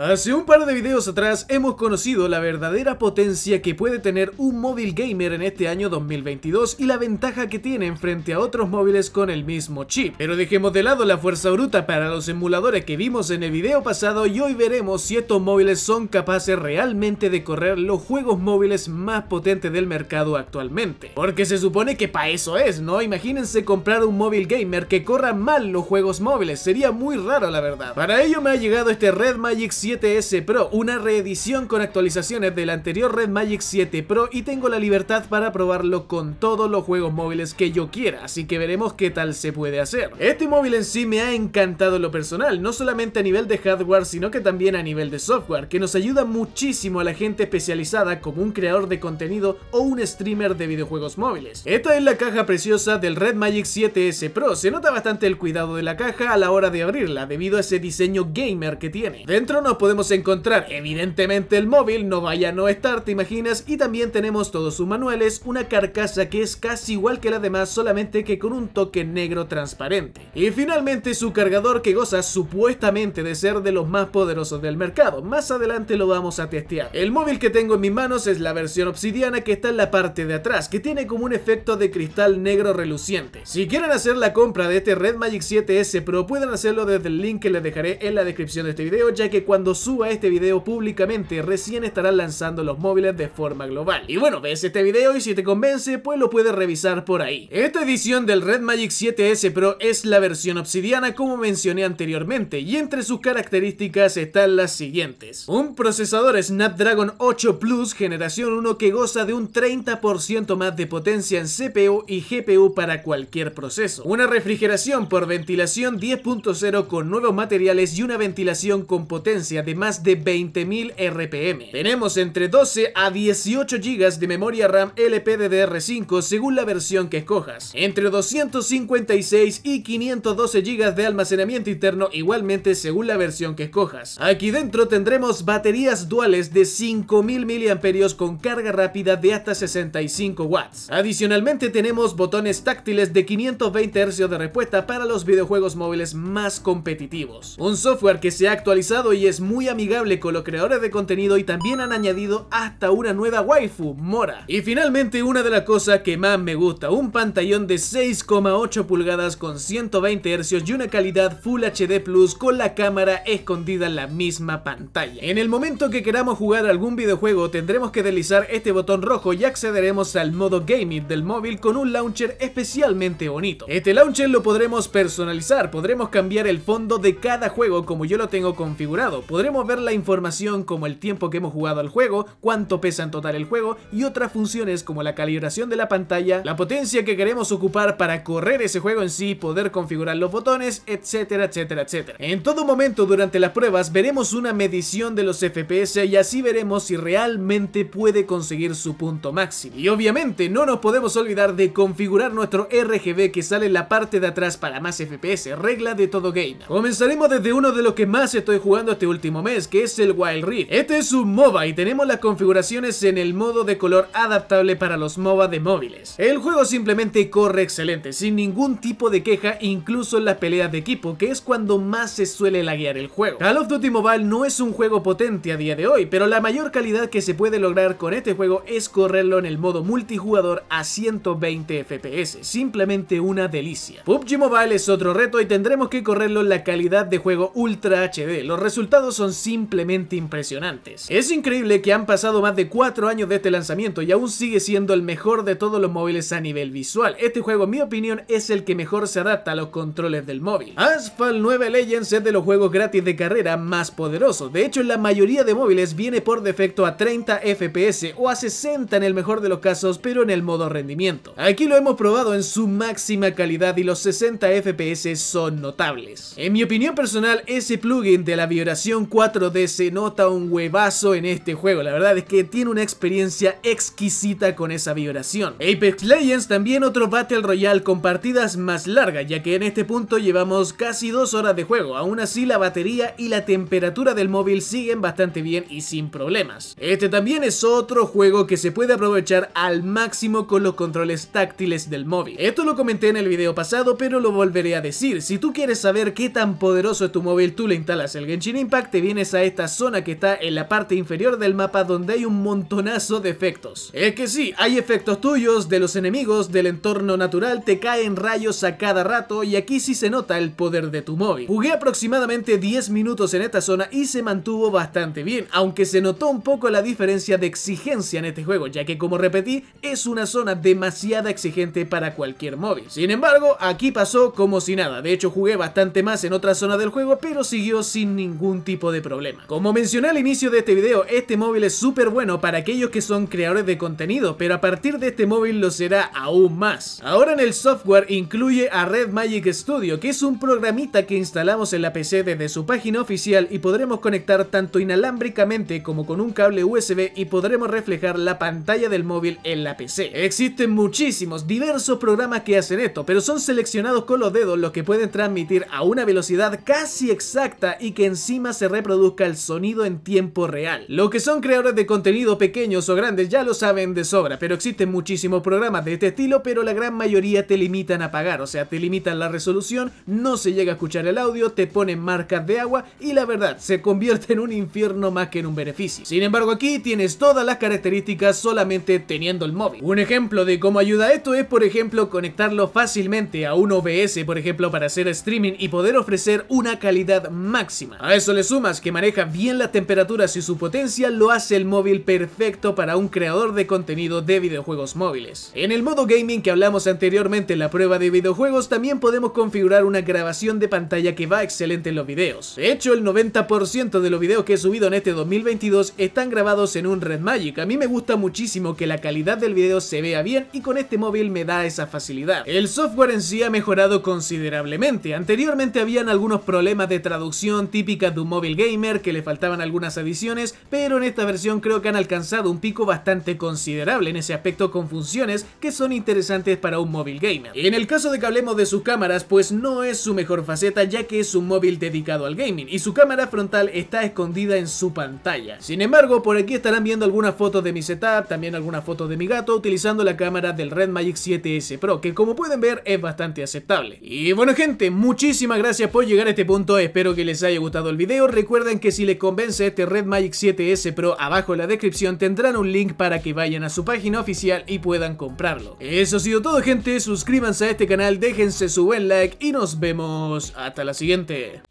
Hace un par de videos atrás hemos conocido la verdadera potencia que puede tener un móvil gamer en este año 2022 y la ventaja que tienen frente a otros móviles con el mismo chip. Pero dejemos de lado la fuerza bruta para los emuladores que vimos en el video pasado y hoy veremos si estos móviles son capaces realmente de correr los juegos móviles más potentes del mercado actualmente. Porque se supone que para eso es, ¿no? Imagínense comprar un móvil gamer que corra mal los juegos móviles, sería muy raro la verdad. Para ello me ha llegado este Red Magic 7S Pro, una reedición con actualizaciones del anterior Red Magic 7 Pro y tengo la libertad para probarlo con todos los juegos móviles que yo quiera, así que veremos qué tal se puede hacer. Este móvil en sí me ha encantado lo personal, no solamente a nivel de hardware, sino que también a nivel de software, que nos ayuda muchísimo a la gente especializada como un creador de contenido o un streamer de videojuegos móviles. Esta es la caja preciosa del Red Magic 7S Pro, se nota bastante el cuidado de la caja a la hora de abrirla, debido a ese diseño gamer que tiene. Dentro nos podemos encontrar evidentemente el móvil, no vaya a no estar, te imaginas, y también tenemos todos sus manuales, una carcasa que es casi igual que la demás, solamente que con un toque negro transparente. Y finalmente su cargador que goza supuestamente de ser de los más poderosos del mercado, más adelante lo vamos a testear. El móvil que tengo en mis manos es la versión obsidiana que está en la parte de atrás, que tiene como un efecto de cristal negro reluciente. Si quieren hacer la compra de este Red Magic 7S Pro, pueden hacerlo desde el link que les dejaré en la descripción de este video, ya que cuando suba este video públicamente, recién estarán lanzando los móviles de forma global. Y bueno, ves este video y si te convence, pues lo puedes revisar por ahí. Esta edición del Red Magic 7S Pro es la versión obsidiana como mencioné anteriormente, y entre sus características están las siguientes. Un procesador Snapdragon 8 Plus generación 1 que goza de un 30% más de potencia en CPU y GPU para cualquier proceso. Una refrigeración por ventilación 10.0 con nuevos materiales y una ventilación con potencia de más de 20.000 RPM. Tenemos entre 12 a 18 GB de memoria RAM LPDDR5 según la versión que escojas. Entre 256 y 512 GB de almacenamiento interno igualmente según la versión que escojas. Aquí dentro tendremos baterías duales de 5.000 mAh con carga rápida de hasta 65 watts. Adicionalmente tenemos botones táctiles de 520 Hz de respuesta para los videojuegos móviles más competitivos. Un software que se ha actualizado y es muy amigable con los creadores de contenido y también han añadido hasta una nueva waifu, Mora. Y finalmente una de las cosas que más me gusta, un pantallón de 6,8 pulgadas con 120 Hz y una calidad Full HD Plus con la cámara escondida en la misma pantalla. En el momento que queramos jugar algún videojuego tendremos que deslizar este botón rojo y accederemos al modo gaming del móvil con un launcher especialmente bonito. Este launcher lo podremos personalizar, podremos cambiar el fondo de cada juego como yo lo tengo configurado, Podremos ver la información como el tiempo que hemos jugado al juego, cuánto pesa en total el juego y otras funciones como la calibración de la pantalla, la potencia que queremos ocupar para correr ese juego en sí, poder configurar los botones, etcétera, etcétera, etcétera. En todo momento durante las pruebas veremos una medición de los FPS y así veremos si realmente puede conseguir su punto máximo. Y obviamente no nos podemos olvidar de configurar nuestro RGB que sale en la parte de atrás para más FPS, regla de todo game. Comenzaremos desde uno de los que más estoy jugando este último mes, que es el Wild Rift. Este es un MOBA y tenemos las configuraciones en el modo de color adaptable para los MOBA de móviles. El juego simplemente corre excelente, sin ningún tipo de queja, incluso en las peleas de equipo, que es cuando más se suele laguear el juego. Call of Duty Mobile no es un juego potente a día de hoy, pero la mayor calidad que se puede lograr con este juego es correrlo en el modo multijugador a 120 FPS, simplemente una delicia. PUBG Mobile es otro reto y tendremos que correrlo en la calidad de juego Ultra HD. Los resultados son simplemente impresionantes. Es increíble que han pasado más de 4 años de este lanzamiento y aún sigue siendo el mejor de todos los móviles a nivel visual. Este juego, en mi opinión, es el que mejor se adapta a los controles del móvil. Asphalt 9 Legends es de los juegos gratis de carrera más poderosos. De hecho, la mayoría de móviles viene por defecto a 30 FPS o a 60 en el mejor de los casos, pero en el modo rendimiento. Aquí lo hemos probado en su máxima calidad y los 60 FPS son notables. En mi opinión personal, ese plugin de la vibración 4D se nota un huevazo en este juego. La verdad es que tiene una experiencia exquisita con esa vibración. Apex Legends también otro Battle Royale con partidas más largas, ya que en este punto llevamos casi dos horas de juego. Aún así la batería y la temperatura del móvil siguen bastante bien y sin problemas. Este también es otro juego que se puede aprovechar al máximo con los controles táctiles del móvil. Esto lo comenté en el video pasado, pero lo volveré a decir. Si tú quieres saber qué tan poderoso es tu móvil, tú le instalas el Genshin Impact te vienes a esta zona que está en la parte inferior del mapa donde hay un montonazo de efectos. Es que sí, hay efectos tuyos, de los enemigos, del entorno natural, te caen rayos a cada rato y aquí sí se nota el poder de tu móvil. Jugué aproximadamente 10 minutos en esta zona y se mantuvo bastante bien, aunque se notó un poco la diferencia de exigencia en este juego, ya que como repetí, es una zona demasiado exigente para cualquier móvil. Sin embargo, aquí pasó como si nada, de hecho jugué bastante más en otra zona del juego, pero siguió sin ningún tipo de problema. Como mencioné al inicio de este video, este móvil es súper bueno para aquellos que son creadores de contenido, pero a partir de este móvil lo será aún más. Ahora en el software incluye a Red Magic Studio, que es un programita que instalamos en la PC desde su página oficial y podremos conectar tanto inalámbricamente como con un cable USB y podremos reflejar la pantalla del móvil en la PC. Existen muchísimos, diversos programas que hacen esto, pero son seleccionados con los dedos los que pueden transmitir a una velocidad casi exacta y que encima se reproduzca el sonido en tiempo real. Lo que son creadores de contenido pequeños o grandes ya lo saben de sobra, pero existen muchísimos programas de este estilo, pero la gran mayoría te limitan a pagar, o sea, te limitan la resolución, no se llega a escuchar el audio, te ponen marcas de agua y la verdad, se convierte en un infierno más que en un beneficio. Sin embargo, aquí tienes todas las características solamente teniendo el móvil. Un ejemplo de cómo ayuda esto es, por ejemplo, conectarlo fácilmente a un OBS, por ejemplo, para hacer streaming y poder ofrecer una calidad máxima. A eso le que maneja bien las temperaturas y su potencia lo hace el móvil perfecto para un creador de contenido de videojuegos móviles. En el modo gaming que hablamos anteriormente en la prueba de videojuegos también podemos configurar una grabación de pantalla que va excelente en los videos. De hecho el 90% de los videos que he subido en este 2022 están grabados en un Red Magic. A mí me gusta muchísimo que la calidad del video se vea bien y con este móvil me da esa facilidad. El software en sí ha mejorado considerablemente. Anteriormente habían algunos problemas de traducción típicas de un móvil gamer que le faltaban algunas adiciones, pero en esta versión creo que han alcanzado un pico bastante considerable en ese aspecto con funciones que son interesantes para un móvil gamer. En el caso de que hablemos de sus cámaras, pues no es su mejor faceta ya que es un móvil dedicado al gaming y su cámara frontal está escondida en su pantalla. Sin embargo, por aquí estarán viendo algunas fotos de mi setup, también algunas fotos de mi gato utilizando la cámara del Red Magic 7S Pro, que como pueden ver es bastante aceptable. Y bueno gente, muchísimas gracias por llegar a este punto, espero que les haya gustado el video, recuerden que si les convence este Red Magic 7S Pro abajo en la descripción tendrán un link para que vayan a su página oficial y puedan comprarlo. Eso ha sido todo gente, suscríbanse a este canal, déjense su buen like y nos vemos hasta la siguiente.